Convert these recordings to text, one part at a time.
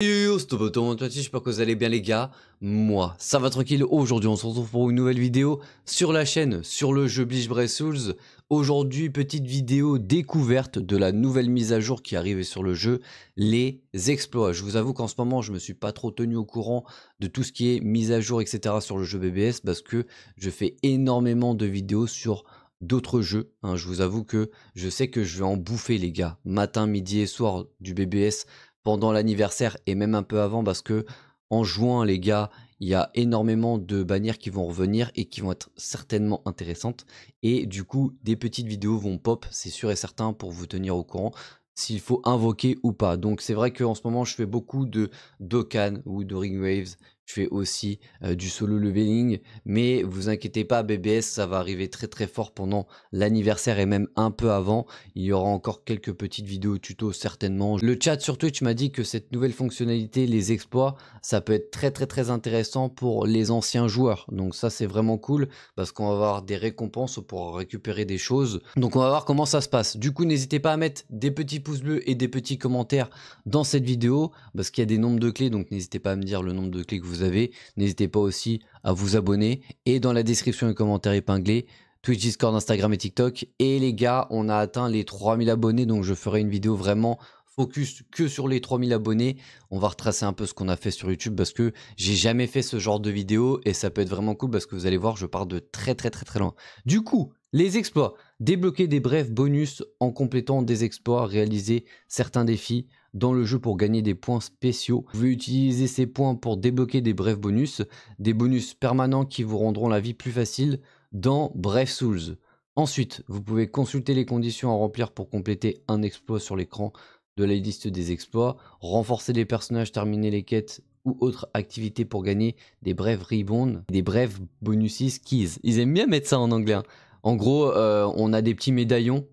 Yo, c'est temps, toi j'espère que vous allez bien les gars, moi, ça va tranquille, aujourd'hui on se retrouve pour une nouvelle vidéo sur la chaîne, sur le jeu Bleach Breath Souls, aujourd'hui petite vidéo découverte de la nouvelle mise à jour qui est sur le jeu, les exploits, je vous avoue qu'en ce moment je me suis pas trop tenu au courant de tout ce qui est mise à jour etc sur le jeu BBS parce que je fais énormément de vidéos sur d'autres jeux. Hein. je vous avoue que je sais que je vais en bouffer, les gars. Matin, midi et soir du BBS, pendant l'anniversaire et même un peu avant parce que en juin, les gars, il y a énormément de bannières qui vont revenir et qui vont être certainement intéressantes. Et du coup, des petites vidéos vont pop, c'est sûr et certain, pour vous tenir au courant s'il faut invoquer ou pas. Donc c'est vrai que en ce moment, je fais beaucoup de docan ou de ring waves je fais aussi euh, du solo leveling. Mais vous inquiétez pas, BBS, ça va arriver très très fort pendant l'anniversaire et même un peu avant. Il y aura encore quelques petites vidéos tuto certainement. Le chat sur Twitch m'a dit que cette nouvelle fonctionnalité, les exploits, ça peut être très très très intéressant pour les anciens joueurs. Donc ça c'est vraiment cool parce qu'on va avoir des récompenses pour récupérer des choses. Donc on va voir comment ça se passe. Du coup n'hésitez pas à mettre des petits pouces bleus et des petits commentaires dans cette vidéo parce qu'il y a des nombres de clés. Donc n'hésitez pas à me dire le nombre de clés que vous avez. N'hésitez pas aussi à vous abonner. Et dans la description et commentaire épinglé, Twitch, Discord, Instagram et TikTok. Et les gars, on a atteint les 3000 abonnés, donc je ferai une vidéo vraiment focus que sur les 3000 abonnés. On va retracer un peu ce qu'on a fait sur YouTube parce que j'ai jamais fait ce genre de vidéo et ça peut être vraiment cool parce que vous allez voir, je pars de très très très très loin. Du coup, les exploits. Débloquer des brefs bonus en complétant des exploits, réaliser certains défis dans le jeu pour gagner des points spéciaux. Vous pouvez utiliser ces points pour débloquer des brefs bonus, des bonus permanents qui vous rendront la vie plus facile dans Bref Souls. Ensuite, vous pouvez consulter les conditions à remplir pour compléter un exploit sur l'écran de la liste des exploits, renforcer les personnages, terminer les quêtes ou autres activités pour gagner des brefs rebounds. des brefs bonus skis. Ils aiment bien mettre ça en anglais. Hein. En gros, euh, on a des petits médaillons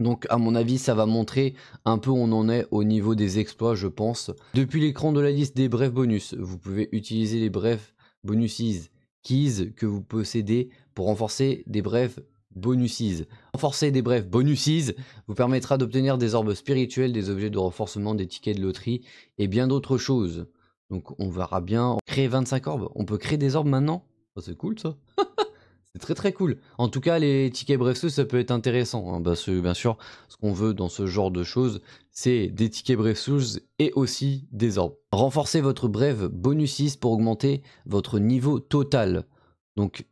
donc à mon avis ça va montrer un peu où on en est au niveau des exploits je pense. Depuis l'écran de la liste des brefs bonus, vous pouvez utiliser les brefs bonuses keys que vous possédez pour renforcer des brefs bonuses. Renforcer des brefs bonuses vous permettra d'obtenir des orbes spirituels, des objets de renforcement, des tickets de loterie et bien d'autres choses. Donc on verra bien. Créer 25 orbes, on peut créer des orbes maintenant oh, C'est cool ça c'est très très cool. En tout cas, les tickets bresseux, ça peut être intéressant. Hein. Bah, bien sûr, ce qu'on veut dans ce genre de choses, c'est des tickets sous et aussi des orbes. Renforcez votre bref bonus 6 pour augmenter votre niveau total. Donc,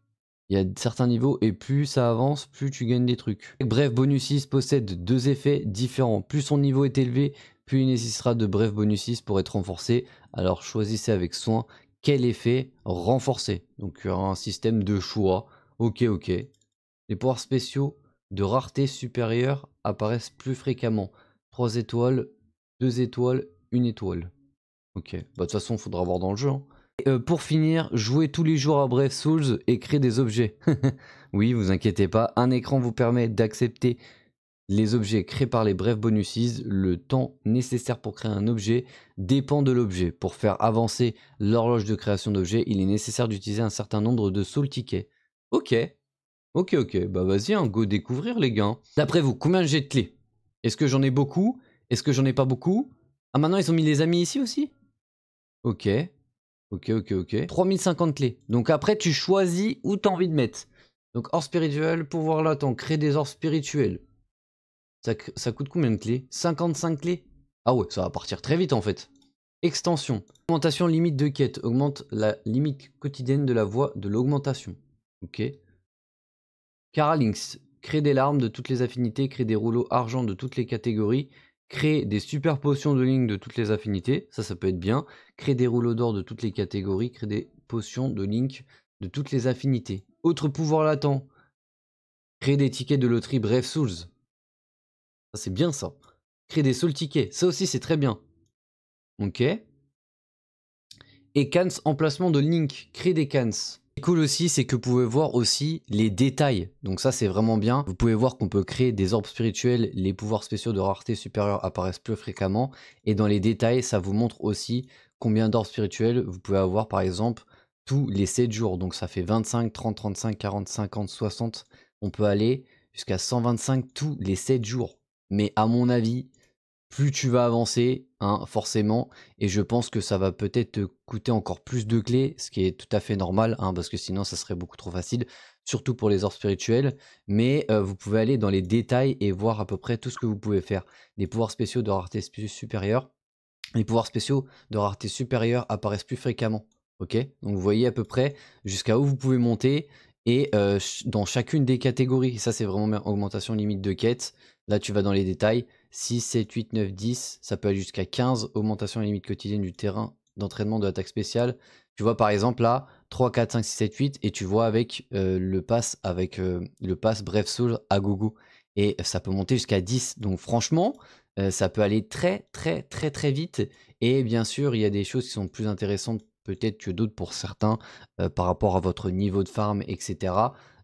il y a certains niveaux et plus ça avance, plus tu gagnes des trucs. Bref, bonus 6 possède deux effets différents. Plus son niveau est élevé, plus il nécessitera de bref bonus 6 pour être renforcé. Alors choisissez avec soin quel effet renforcer. Donc il y aura un système de choix Ok, ok. Les pouvoirs spéciaux de rareté supérieure apparaissent plus fréquemment. 3 étoiles, 2 étoiles, 1 étoile. Ok, bah de toute façon, il faudra voir dans le jeu. Hein. Et, euh, pour finir, jouez tous les jours à bref Souls et créez des objets. oui, vous inquiétez pas, un écran vous permet d'accepter les objets créés par les bref bonuses, le temps nécessaire pour créer un objet dépend de l'objet. Pour faire avancer l'horloge de création d'objets, il est nécessaire d'utiliser un certain nombre de soul tickets. Ok. Ok, ok. Bah vas-y, on hein, go découvrir les gars. D'après vous, combien j'ai de clés Est-ce que j'en ai beaucoup Est-ce que j'en ai pas beaucoup Ah maintenant ils ont mis les amis ici aussi Ok. Ok, ok, ok. 3050 clés. Donc après tu choisis où t'as envie de mettre. Donc or spirituel, pouvoir t'en crée des ors spirituels. Ça, ça coûte combien de clés 55 clés Ah ouais, ça va partir très vite en fait. Extension. Augmentation limite de quête. Augmente la limite quotidienne de la voie de l'augmentation. OK. Caralinks, Crée des larmes de toutes les affinités, crée des rouleaux argent de toutes les catégories, crée des super potions de Link de toutes les affinités, ça ça peut être bien, crée des rouleaux d'or de toutes les catégories, crée des potions de link de toutes les affinités. Autre pouvoir latent, crée des tickets de loterie Bref Souls. Ça c'est bien ça. Crée des soul tickets, ça aussi c'est très bien. Ok. Et cans emplacement de link, crée des cans cool aussi, c'est que vous pouvez voir aussi les détails. Donc ça, c'est vraiment bien. Vous pouvez voir qu'on peut créer des orbes spirituels, les pouvoirs spéciaux de rareté supérieure apparaissent plus fréquemment. Et dans les détails, ça vous montre aussi combien d'orbes spirituels vous pouvez avoir, par exemple, tous les 7 jours. Donc ça fait 25, 30, 35, 40, 50, 60. On peut aller jusqu'à 125 tous les 7 jours. Mais à mon avis, plus tu vas avancer, hein, forcément. Et je pense que ça va peut-être te coûter encore plus de clés, ce qui est tout à fait normal, hein, parce que sinon ça serait beaucoup trop facile, surtout pour les ors spirituels. Mais euh, vous pouvez aller dans les détails et voir à peu près tout ce que vous pouvez faire. Les pouvoirs spéciaux de rareté supérieure, les pouvoirs spéciaux de rareté supérieure apparaissent plus fréquemment. Donc vous voyez à peu près jusqu'à où vous pouvez monter. Et euh, dans chacune des catégories, ça c'est vraiment augmentation limite de quête. Là tu vas dans les détails 6, 7, 8, 9, 10, ça peut aller jusqu'à 15, augmentation à limite quotidienne du terrain d'entraînement de l'attaque spéciale. Tu vois par exemple là, 3, 4, 5, 6, 7, 8, et tu vois avec euh, le pass, avec euh, le Bref Soul à gogo. Et ça peut monter jusqu'à 10. Donc franchement, euh, ça peut aller très très très très vite. Et bien sûr, il y a des choses qui sont plus intéressantes peut-être que d'autres pour certains par rapport à votre niveau de farm, etc.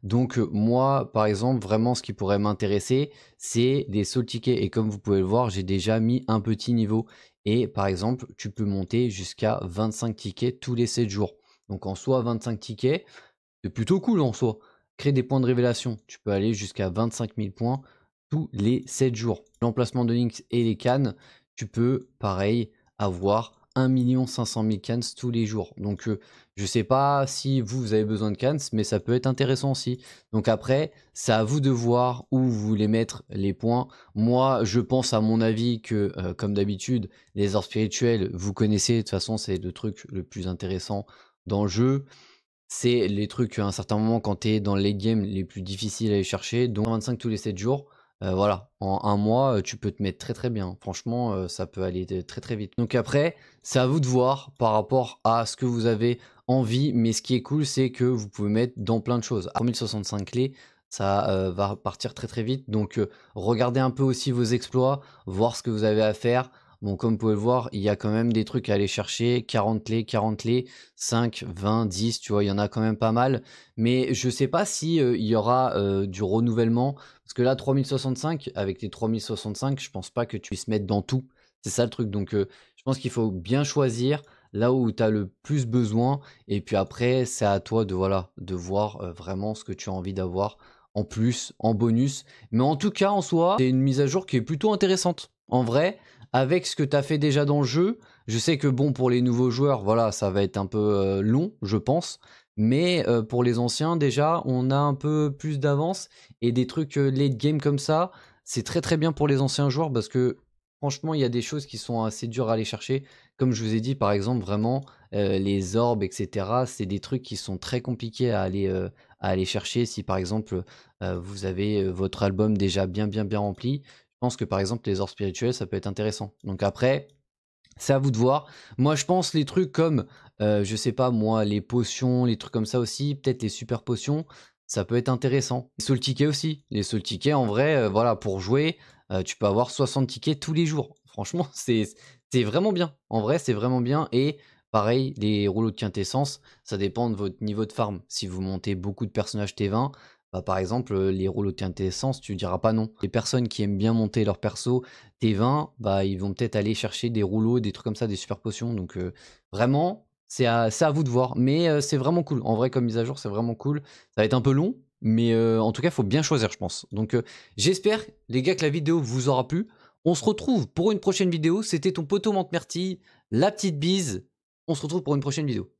Donc euh, moi, par exemple, vraiment ce qui pourrait m'intéresser, c'est des sauts tickets. Et comme vous pouvez le voir, j'ai déjà mis un petit niveau. Et par exemple, tu peux monter jusqu'à 25 tickets tous les 7 jours. Donc en soi, 25 tickets, c'est plutôt cool en soi. Créer des points de révélation, tu peux aller jusqu'à 25 000 points tous les 7 jours. L'emplacement de Lynx et les cannes, tu peux pareil avoir 1 500 000 cans tous les jours. Donc, je euh, je sais pas si vous, vous avez besoin de cans, mais ça peut être intéressant aussi. Donc après, c'est à vous de voir où vous voulez mettre les points. Moi, je pense à mon avis que, euh, comme d'habitude, les heures spirituels, vous connaissez, de toute façon, c'est le truc le plus intéressant dans le jeu. C'est les trucs à un certain moment, quand tu es dans les games les plus difficiles à aller chercher, donc 25 tous les 7 jours. Euh, voilà, en un mois, euh, tu peux te mettre très très bien. Franchement, euh, ça peut aller très très vite. Donc après, c'est à vous de voir par rapport à ce que vous avez envie. Mais ce qui est cool, c'est que vous pouvez mettre dans plein de choses. 3065 1065 clés, ça va partir très très vite. Donc regardez un peu aussi vos exploits, voir ce que vous avez à faire. Bon, comme vous pouvez le voir, il y a quand même des trucs à aller chercher. 40 clés, 40 clés, 5, 20, 10, tu vois, il y en a quand même pas mal. Mais je sais pas si euh, y aura euh, du renouvellement. Parce que là, 3065, avec les 3065, je pense pas que tu puisses mettre dans tout. C'est ça le truc. Donc, euh, je pense qu'il faut bien choisir là où tu as le plus besoin. Et puis après, c'est à toi de, voilà, de voir vraiment ce que tu as envie d'avoir en plus, en bonus. Mais en tout cas, en soi, c'est une mise à jour qui est plutôt intéressante. En vrai, avec ce que tu as fait déjà dans le jeu. Je sais que bon, pour les nouveaux joueurs, voilà, ça va être un peu euh, long, je pense. Mais euh, pour les anciens, déjà, on a un peu plus d'avance. Et des trucs euh, late game comme ça, c'est très très bien pour les anciens joueurs parce que franchement, il y a des choses qui sont assez dures à aller chercher. Comme je vous ai dit, par exemple, vraiment, les orbes, etc., c'est des trucs qui sont très compliqués à aller, à aller chercher. Si par exemple, vous avez votre album déjà bien bien bien rempli, pense que par exemple les ors spirituels, ça peut être intéressant. Donc après, c'est à vous de voir. Moi, je pense les trucs comme, euh, je sais pas moi, les potions, les trucs comme ça aussi, peut-être les super potions, ça peut être intéressant. Les soul tickets aussi. Les soul tickets, en vrai, euh, voilà, pour jouer, euh, tu peux avoir 60 tickets tous les jours. Franchement, c'est vraiment bien. En vrai, c'est vraiment bien. Et pareil, les rouleaux de quintessence, ça dépend de votre niveau de farm. Si vous montez beaucoup de personnages T20, bah, par exemple, euh, les rouleaux rôles essence, tu diras pas non. Les personnes qui aiment bien monter leur perso T20, bah, ils vont peut-être aller chercher des rouleaux, des trucs comme ça, des super potions. Donc euh, vraiment, c'est à, à, vous de voir. Mais euh, c'est vraiment cool. En vrai, comme mise à jour, c'est vraiment cool. Ça va être un peu long, mais en tout cas, il faut bien choisir, je pense. Donc j'espère, les gars, que la vidéo vous aura plu. On se retrouve pour une prochaine vidéo. C'était ton poteau ManteMerti. la petite bise. On se retrouve pour une prochaine vidéo.